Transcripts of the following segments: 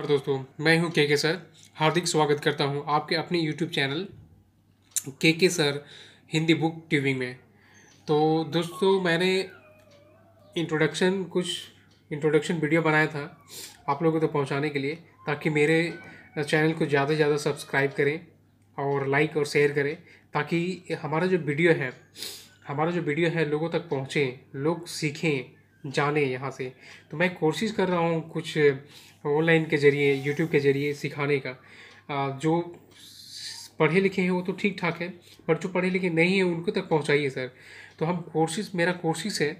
और दोस्तों मैं हूं के के सर हार्दिक स्वागत करता हूं आपके अपने यूट्यूब चैनल के के सर हिंदी बुक ट्यूबिंग में तो दोस्तों मैंने इंट्रोडक्शन कुछ इंट्रोडक्शन वीडियो बनाया था आप लोगों को तो पहुंचाने के लिए ताकि मेरे चैनल को ज़्यादा से ज़्यादा सब्सक्राइब करें और लाइक और शेयर करें ताकि हमारा जो वीडियो है हमारा जो वीडियो है लोगों तक पहुँचें लोग सीखें जाने यहाँ से तो मैं कोशिश कर रहा हूँ कुछ ऑनलाइन के ज़रिए यूट्यूब के ज़रिए सिखाने का जो पढ़े लिखे हैं वो तो ठीक ठाक है पर जो पढ़े लिखे नहीं हैं उनको तक पहुँचाइए सर तो हम कोर्सेज मेरा कोर्सेज है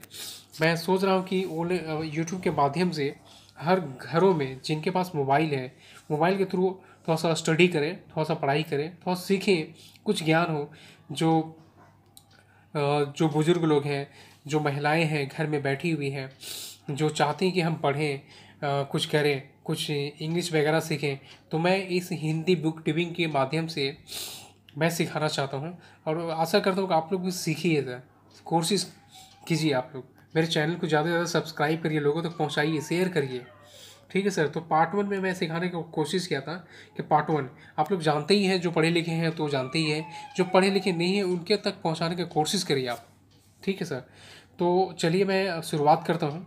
मैं सोच रहा हूँ कि ऑनलाइन यूट्यूब के माध्यम से हर घरों में जिनके पास मोबाइल है मोबाइल के थ्रू थोड़ा सा स्टडी करें थोड़ा सा पढ़ाई करें थोड़ा सीखें कुछ ज्ञान हो जो जो बुज़ुर्ग लोग हैं जो महिलाएं हैं घर में बैठी हुई हैं जो चाहती हैं कि हम पढ़ें आ, कुछ करें कुछ इंग्लिश वगैरह सीखें तो मैं इस हिंदी बुक टिविंग के माध्यम से मैं सिखाना चाहता हूँ और आशा करता हूँ कि आप लोग भी सीखिए सर कोर्सेज कीजिए आप लोग मेरे चैनल को ज़्यादा से ज़्यादा सब्सक्राइब करिए लोगों तक तो पहुँचाइए शेयर करिए ठीक है सर तो पार्ट वन में मैं सिखाने की कोशिश किया था कि पार्ट वन आप लोग जानते ही हैं जो पढ़े लिखे हैं तो जानते ही हैं जो पढ़े लिखे नहीं हैं उनके तक पहुँचाने की कोशिश करिए आप ठीक है सर तो चलिए मैं शुरुआत करता हूँ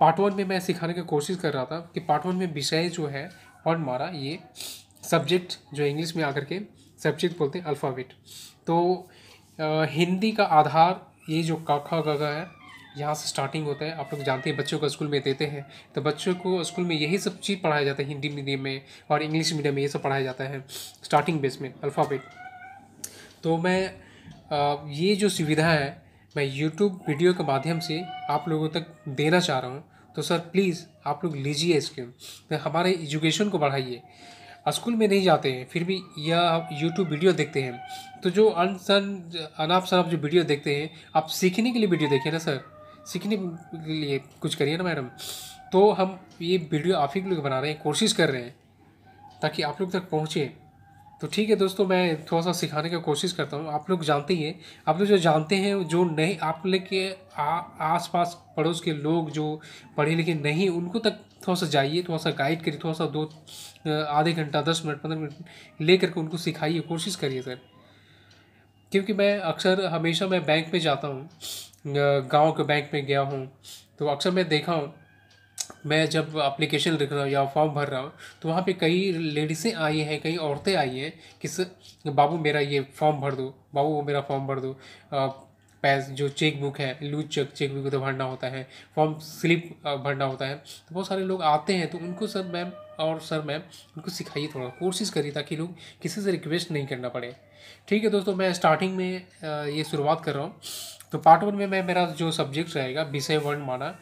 पार्ट वन में मैं सिखाने की कोशिश कर रहा था कि पार्ट वन में विषय जो है और हमारा ये सब्जेक्ट जो इंग्लिश में आकर के सब्जेक्ट बोलते हैं अल्फ़ाबेट तो आ, हिंदी का आधार ये जो काखा गगा है यहाँ से स्टार्टिंग होता है आप लोग जानते हैं बच्चों को स्कूल में देते हैं तो बच्चों को स्कूल में यही सब चीज़ पढ़ाया जाता है हिंदी मीडियम में और इंग्लिश मीडियम में ये सब पढ़ाया जाता है स्टार्टिंग बेस में अल्फ़ाबेट तो मैं आ, ये जो सुविधा है मैं यूट्यूब वीडियो के माध्यम से आप लोगों तक देना चाह रहा हूँ तो सर प्लीज़ आप लोग लीजिए इसके तो हमारे एजुकेशन को बढ़ाइए स्कूल में नहीं जाते हैं फिर भी यह आप यूट्यूब वीडियो देखते हैं तो जो अनसन अनाप शनाप जो वीडियो देखते हैं आप सीखने के लिए वीडियो देखिए ना सर सीखने के लिए कुछ करिए ना मैडम तो हम ये वीडियो आप ही लोग बना रहे हैं कोशिश कर रहे हैं ताकि आप लोग तक पहुँचें तो ठीक है दोस्तों मैं थोड़ा सा सिखाने की कोशिश करता हूँ आप लोग जानते ही हैं आप लोग जो जानते हैं जो नहीं आप लोग के आस पास पड़ोस के लोग जो पढ़े लिखे नहीं उनको तक थोड़ा सा जाइए थोड़ा सा गाइड करिए थोड़ा सा दो आधे घंटा दस मिनट पंद्रह मिनट ले करके उनको सिखाइए कोशिश करिए सर क्योंकि मैं अक्सर हमेशा मैं बैंक में जाता हूँ गाँव के बैंक में गया हूँ तो अक्सर मैं देखा हूँ मैं जब अप्लीकेशन लिख रहा हूँ या फॉर्म भर रहा हूँ तो वहाँ पे कई लेडीज़ें आई हैं कई औरतें आई हैं कि बाबू मेरा ये फॉर्म भर दो बाबू वो मेरा फॉर्म भर दो पैस जो चेक बुक है लूज चेक चेक बुक तो भरना होता है फॉर्म स्लिप भरना होता है तो बहुत सारे लोग आते हैं तो उनको सर मैम और सर मैम उनको सिखाइए थोड़ा कोशिश करिए ताकि लोग किसी से रिक्वेस्ट नहीं करना पड़े ठीक है दोस्तों मैं स्टार्टिंग में ये शुरुआत कर रहा हूँ तो पार्ट वन में मैं मेरा जो सब्जेक्ट रहेगा विषय वर्ण माना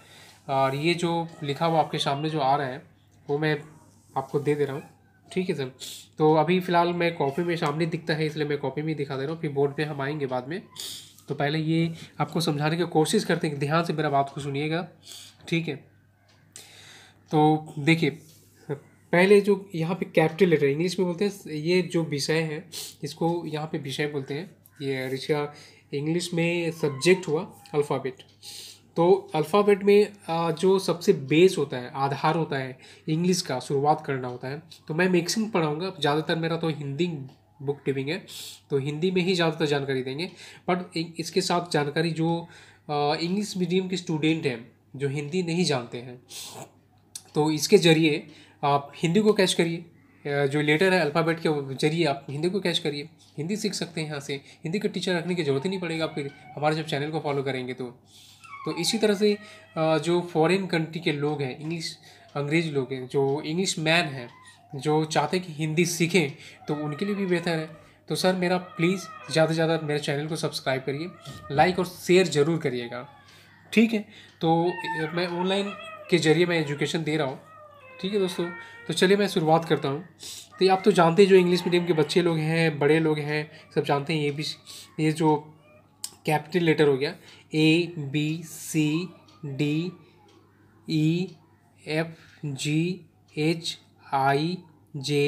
और ये जो लिखा हुआ आपके सामने जो आ रहा है वो मैं आपको दे दे रहा हूँ ठीक है सर तो अभी फ़िलहाल मैं कॉपी में सामने दिखता है इसलिए मैं कॉपी में दिखा दे रहा हूँ फिर बोर्ड पे हम आएंगे बाद में तो पहले ये आपको समझाने की कोशिश करते हैं ध्यान से मेरा बात को सुनिएगा ठीक है तो देखिए पहले जो यहाँ पे कैपिटल लेटर इंग्लिश में बोलते हैं ये जो विषय है इसको यहाँ पे विषय बोलते हैं ये ऋषा इंग्लिश में सब्जेक्ट हुआ अल्फ़ाबेट तो अल्फ़ाबेट में जो सबसे बेस होता है आधार होता है इंग्लिश का शुरुआत करना होता है तो मैं मिक्सिंग पढ़ाऊँगा ज़्यादातर मेरा तो हिंदी बुक टिविंग है तो हिंदी में ही ज़्यादातर जानकारी देंगे बट इसके साथ जानकारी जो इंग्लिश मीडियम के स्टूडेंट हैं जो हिंदी नहीं जानते हैं तो इसके ज़रिए आप हिंदी को कैच करिए जो लेटर है अल्फ़ाबेट के जरिए आप हिंदी को कैच करिए हिंदी सीख सकते हैं यहाँ से हिंदी का टीचर रखने की जरूरत ही नहीं पड़ेगा फिर हमारे जब चैनल को फॉलो करेंगे तो तो इसी तरह से जो फॉरेन कंट्री के लोग हैं इंग्लिश अंग्रेज लोग हैं जो इंग्लिश मैन हैं जो चाहते हैं कि हिंदी सीखें तो उनके लिए भी बेहतर है तो सर मेरा प्लीज़ ज़्यादा से ज़्यादा मेरे चैनल को सब्सक्राइब करिए लाइक और शेयर ज़रूर करिएगा ठीक है तो मैं ऑनलाइन के ज़रिए मैं एजुकेशन दे रहा हूँ ठीक है दोस्तों तो चलिए मैं शुरुआत करता हूँ तो आप तो जानते हैं जो इंग्लिश मीडियम के बच्चे लोग हैं बड़े लोग हैं सब जानते हैं ये भी ये जो कैपिटल लेटर हो गया A B C D E F G H I J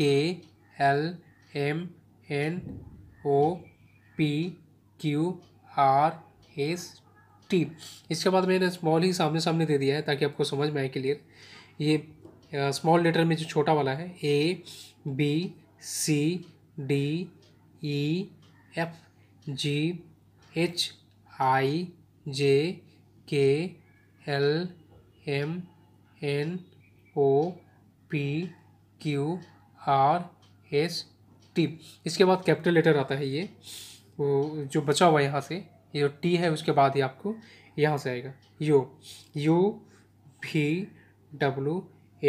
K L M N O P Q R S T इसके बाद मैंने स्मॉल ही सामने सामने दे दिया है ताकि आपको समझ में आए क्लियर ये स्मॉल लेटर में जो छोटा वाला है A B C D E F G H I J K L M N O P Q R S T इसके बाद कैपिटल लेटर आता है ये वो जो बचा हुआ है यहाँ से ये जो टी है उसके बाद ही आपको यहाँ से आएगा U U V W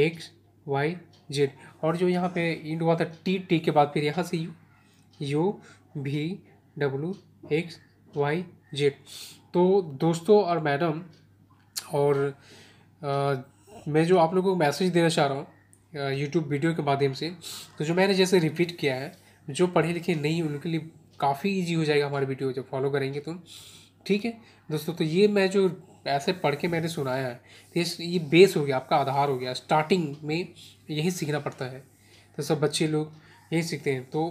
X Y Z और जो यहाँ पे इंड हुआ था टी टी के बाद फिर यहाँ से U U V W X Y Z तो दोस्तों और मैडम और आ, मैं जो आप लोगों को मैसेज देना चाह रहा हूँ यूट्यूब वीडियो के माध्यम से तो जो मैंने जैसे रिपीट किया है जो पढ़े लिखे नहीं उनके लिए काफ़ी इजी हो जाएगा हमारे वीडियो जब फॉलो करेंगे तो ठीक है दोस्तों तो ये मैं जो ऐसे पढ़ के मैंने सुनाया है तो ये बेस हो गया आपका आधार हो गया स्टार्टिंग में यही सीखना पड़ता है तो सब बच्चे लोग यही सीखते हैं तो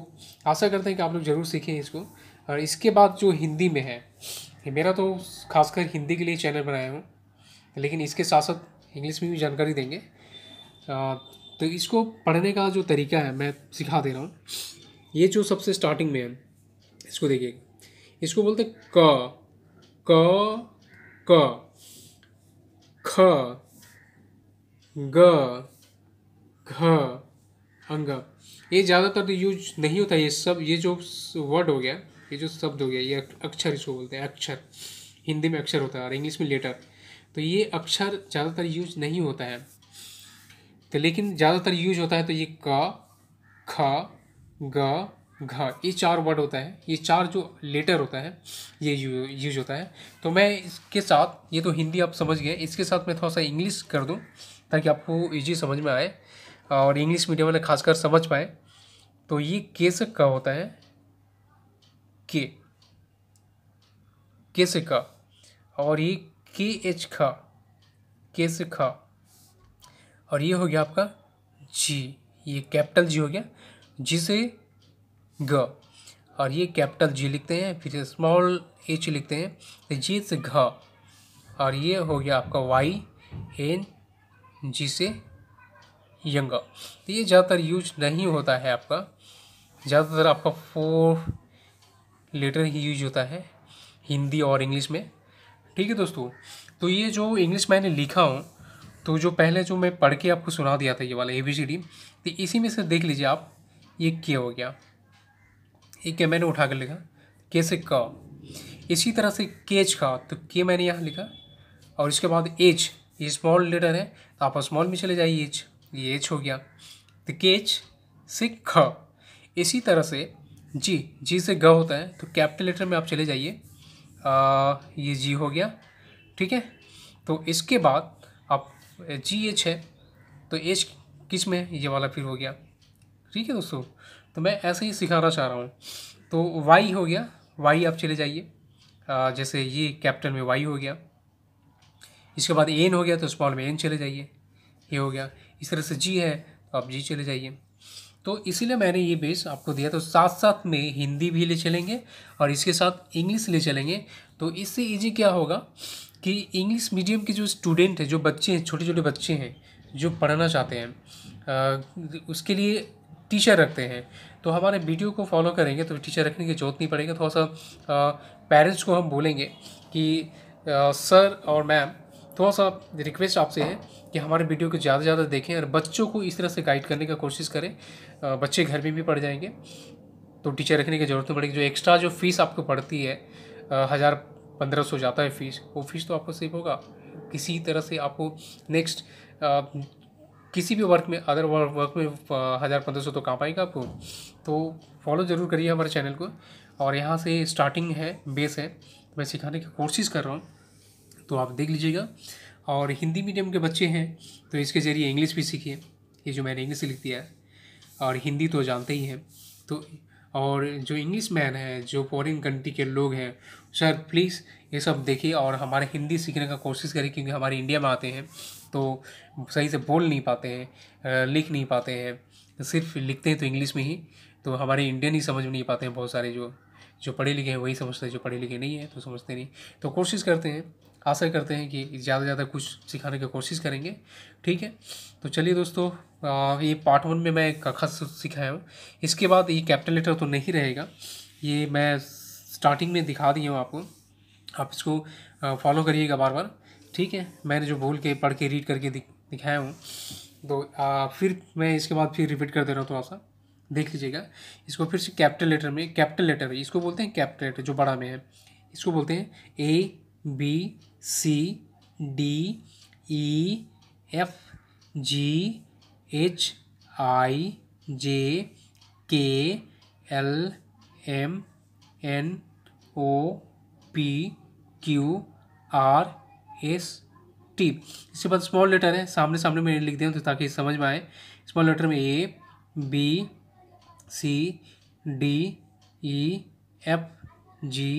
आशा करते हैं कि आप लोग ज़रूर सीखें इसको और इसके बाद जो हिंदी में है मेरा तो खासकर हिंदी के लिए चैनल बनाया हूँ लेकिन इसके साथ साथ इंग्लिश में भी जानकारी देंगे तो इसको पढ़ने का जो तरीका है मैं सिखा दे रहा हूँ ये जो सबसे स्टार्टिंग में है इसको देखिए इसको बोलते क क क ख ग घ अंग ये ज़्यादातर तो यूज नहीं होता ये सब ये जो वर्ड हो गया ये जो शब्द हो गया ये अक्षर इसको बोलते हैं अक्षर हिंदी में अक्षर होता है और इंग्लिश में लेटर तो ये अक्षर ज़्यादातर यूज नहीं होता है तो लेकिन ज़्यादातर यूज होता है तो ये क ख ग घ ये चार वर्ड होता है ये चार जो लेटर होता है ये यू, यूज होता है तो मैं इसके साथ ये तो हिंदी आप समझ गए इसके साथ मैं थोड़ा सा इंग्लिश कर दूँ ताकि आपको ईजी समझ में आए और इंग्लिश मीडियम वाले खासकर समझ पाए तो ये केस का होता है के के से का और ये के एच ख के से ख और ये हो गया आपका जी ये कैपिटल जी हो गया जी से ग और ये कैपिटल जी लिखते हैं फिर स्मॉल एच लिखते हैं तो जी से घ और ये हो गया आपका वाई एन जी से यंग तो ये ज़्यादातर यूज नहीं होता है आपका ज़्यादातर आपका फोर लेटर ही यूज होता है हिंदी और इंग्लिश में ठीक है दोस्तों तो ये जो इंग्लिश मैंने लिखा हूँ तो जो पहले जो मैं पढ़ के आपको सुना दिया था ये वाला ए बी सी डी तो इसी में से देख लीजिए आप ये क्या हो गया ये क्या मैंने उठा कर लिखा कैसे क इसी तरह से केच का तो के मैंने यहाँ लिखा और इसके बाद एच ये स्मॉल लेटर है तो आप स्मॉल में चले जाइए एच ये एच हो गया तो केच से ख इसी तरह से जी जी से ग होता है तो कैपिटल लेटर में आप चले जाइए ये जी हो गया ठीक है तो इसके बाद आप जी एच है तो एच किस में ये वाला फिर हो गया ठीक है दोस्तों तो मैं ऐसे ही सिखाना चाह रहा हूँ तो वाई हो गया वाई आप चले जाइए जैसे ये कैपिटल में वाई हो गया इसके बाद एन हो गया तो स्मॉल में एन चले जाइए ये हो गया इस तरह से जी है तो आप जी चले जाइए तो इसीलिए मैंने ये बेस आपको दिया तो साथ साथ में हिंदी भी ले चलेंगे और इसके साथ इंग्लिश ले चलेंगे तो इससे इजी क्या होगा कि इंग्लिश मीडियम के जो स्टूडेंट हैं जो बच्चे हैं छोटे छोटे बच्चे हैं जो पढ़ना चाहते हैं उसके लिए टीचर रखते हैं तो हमारे वीडियो को फॉलो करेंगे तो टीचर रखने की जरूरत नहीं पड़ेगी थोड़ा सा पेरेंट्स को हम बोलेंगे कि सर और मैम थोड़ा सा रिक्वेस्ट आपसे है कि हमारे वीडियो को ज़्यादा से ज़्यादा देखें और बच्चों को इस तरह से गाइड करने का कोशिश करें बच्चे घर में भी पढ़ जाएंगे तो टीचर रखने की ज़रूरत नहीं पड़ेगी जो एक्स्ट्रा जो फीस आपको पड़ती है हज़ार पंद्रह सौ जाता है फीस वो फीस तो आपको सेव होगा किसी तरह से आपको नेक्स्ट किसी भी वर्क में अदर वर्क में हज़ार पंद्रह सौ तो कहाँ पाएगा आपको तो फॉलो ज़रूर करिए हमारे चैनल को और यहाँ से स्टार्टिंग है बेस है मैं सिखाने की कोशिश कर रहा हूँ तो आप देख लीजिएगा और हिंदी मीडियम के बच्चे हैं तो इसके ज़रिए इंग्लिश भी सीखिए ये जो मैंने इंग्लिश लिख दिया है और हिंदी तो जानते ही हैं तो और जो इंग्लिश मैन है जो फॉरेन कंट्री के लोग हैं सर प्लीज़ ये सब देखिए और हमारे हिंदी सीखने का कोशिश करें क्योंकि हमारे इंडिया में आते हैं तो सही से बोल नहीं पाते हैं लिख नहीं पाते हैं सिर्फ लिखते हैं तो इंग्लिश में ही तो हमारे इंडियन ही समझ नहीं पाते हैं बहुत सारे जो जो पढ़े लिखे हैं वही समझते हैं जो पढ़े लिखे नहीं हैं तो समझते नहीं तो कोशिश करते हैं आशा करते हैं कि ज़्यादा से ज़्यादा कुछ सिखाने की कोशिश करेंगे ठीक है तो चलिए दोस्तों आ, ये पार्ट वन में मैं खास सिखाया हूँ इसके बाद ये कैपिटल लेटर तो नहीं रहेगा ये मैं स्टार्टिंग में दिखा दिया हूँ आपको आप इसको फॉलो करिएगा बार बार ठीक है मैंने जो भूल के पढ़ के रीड करके दिखाया हूँ तो आ, फिर मैं इसके बाद फिर रिपीट कर दे रहा हूँ थोड़ा सा देख लीजिएगा इसको फिर से कैपिटल लेटर में कैपिटल लेटर इसको बोलते हैं कैपिटल लेटर जो बड़ा में है इसको बोलते हैं A B C D E F G H I J K L M N O P Q R S T इसके बाद स्मॉल लेटर है सामने सामने में लिख दें तो ताकि समझ में आए स्मॉल लेटर में A B C D E F G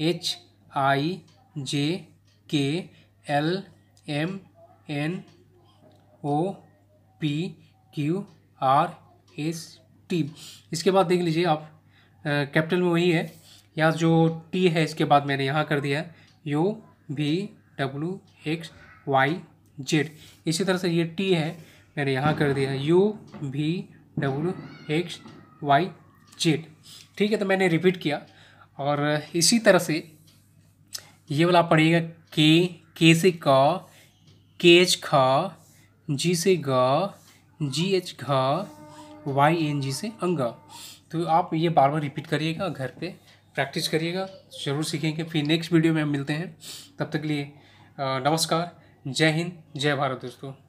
H I J K L M N O P Q R S T इसके बाद देख लीजिए आप कैपिटल में वही है यहाँ जो टी है इसके बाद मैंने यहाँ कर दिया U V W X Y Z इसी तरह से ये टी है मैंने यहाँ कर दिया U V W X Y Z ठीक है तो मैंने रिपीट किया और इसी तरह से ये वाला पढ़िएगा के के से क के एच ख जी से ग जी एच घ वाई एन जी से अंग तो आप ये बार बार रिपीट करिएगा घर पे प्रैक्टिस करिएगा ज़रूर सीखेंगे फिर नेक्स्ट वीडियो में हम मिलते हैं तब तक के लिए नमस्कार जय हिंद जय भारत दोस्तों